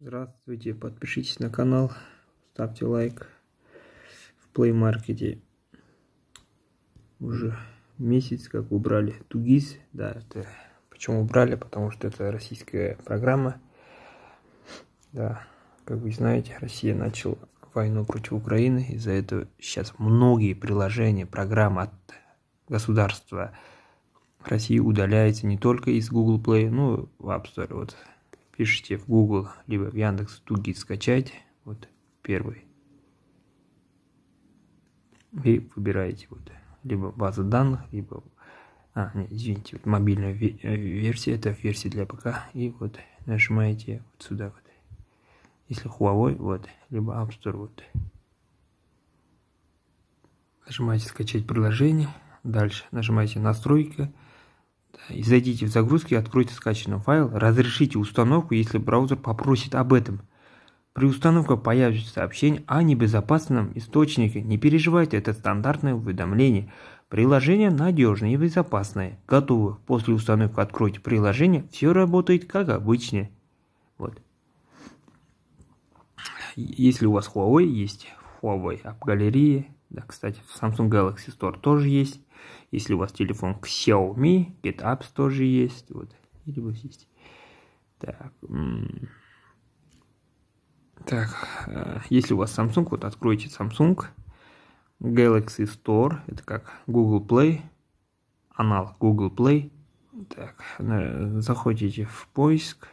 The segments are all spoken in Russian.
Здравствуйте, подпишитесь на канал, ставьте лайк в Play Market. Уже месяц как убрали Тугиз. да, это почему убрали, потому что это российская программа. Да, как вы знаете, Россия начала войну против Украины, из-за этого сейчас многие приложения, программы от государства России удаляются не только из Google Play, но и в App Store. Вот пишите в Google, либо в Яндекс Туги скачать, вот первый. И выбираете вот либо база данных, либо а, нет, извините, вот мобильная э, версия, это версия для ПК, и вот нажимаете вот сюда вот. Если Huawei, вот, либо App Store, вот. Нажимаете скачать приложение, дальше нажимаете настройка, зайдите в загрузки, откройте скачанный файл, разрешите установку, если браузер попросит об этом. При установке появится сообщение о небезопасном источнике. Не переживайте, это стандартное уведомление. Приложение надежное и безопасное. Готово. После установки откройте приложение, все работает как обычно. Вот. Если у вас Huawei есть Huawei, а в да, кстати, в Samsung Galaxy Store тоже есть. Если у вас телефон Xiaomi, GetApps тоже есть. Вот, или вот есть. Так. Так, э, если у вас Samsung, вот откройте Samsung Galaxy Store. Это как Google Play, аналог Google Play. Так, э, заходите в поиск.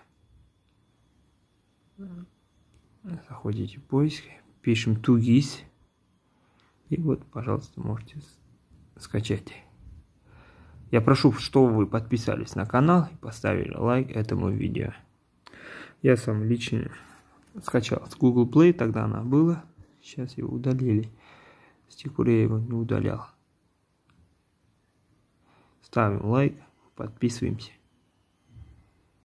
Заходите в поиск, пишем Tugis. И вот, пожалуйста, можете скачать. Я прошу, что вы подписались на канал и поставили лайк этому видео. Я сам лично скачал с Google Play, тогда она была. Сейчас его удалили. С тех пор я его не удалял. Ставим лайк, подписываемся.